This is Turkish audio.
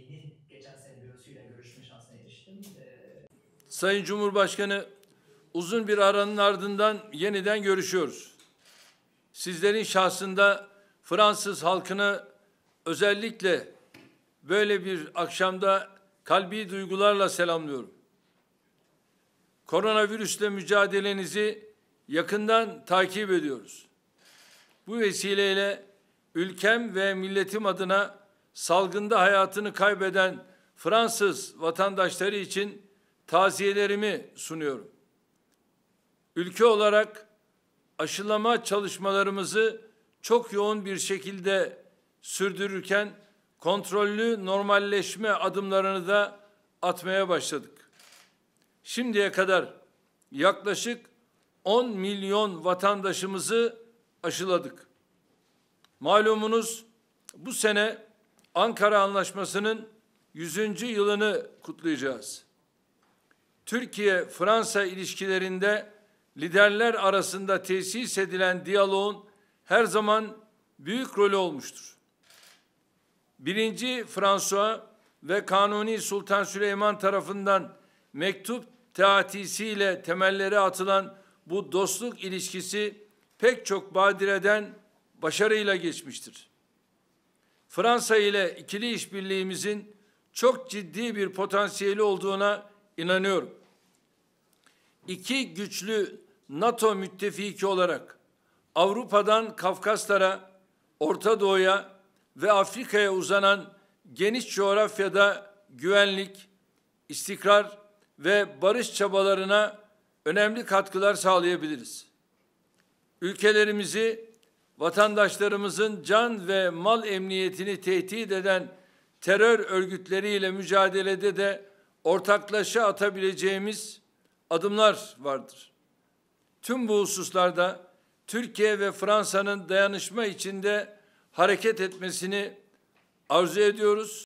Yeni geçen sene bürosuyla görüşme şansına eriştim. Ee... Sayın Cumhurbaşkanı uzun bir aranın ardından yeniden görüşüyoruz. Sizlerin şahsında Fransız halkını özellikle böyle bir akşamda kalbi duygularla selamlıyorum. Koronavirüsle mücadelenizi yakından takip ediyoruz. Bu vesileyle ülkem ve milletim adına salgında hayatını kaybeden Fransız vatandaşları için taziyelerimi sunuyorum. Ülke olarak aşılama çalışmalarımızı çok yoğun bir şekilde sürdürürken kontrollü normalleşme adımlarını da atmaya başladık. Şimdiye kadar yaklaşık 10 milyon vatandaşımızı aşıladık. Malumunuz bu sene Ankara Anlaşması'nın 100. yılını kutlayacağız. Türkiye-Fransa ilişkilerinde liderler arasında tesis edilen diyaloğun her zaman büyük rolü olmuştur. Birinci François ve Kanuni Sultan Süleyman tarafından mektup taatisiyle temelleri atılan bu dostluk ilişkisi pek çok badireden başarıyla geçmiştir. Fransa ile ikili işbirliğimizin çok ciddi bir potansiyeli olduğuna inanıyorum. İki güçlü NATO müttefiki olarak Avrupa'dan Kafkaslara, Orta Doğu'ya ve Afrika'ya uzanan geniş coğrafyada güvenlik, istikrar ve barış çabalarına önemli katkılar sağlayabiliriz. Ülkelerimizi vatandaşlarımızın can ve mal emniyetini tehdit eden terör örgütleriyle mücadelede de ortaklaşa atabileceğimiz adımlar vardır. Tüm bu hususlarda Türkiye ve Fransa'nın dayanışma içinde hareket etmesini arzu ediyoruz.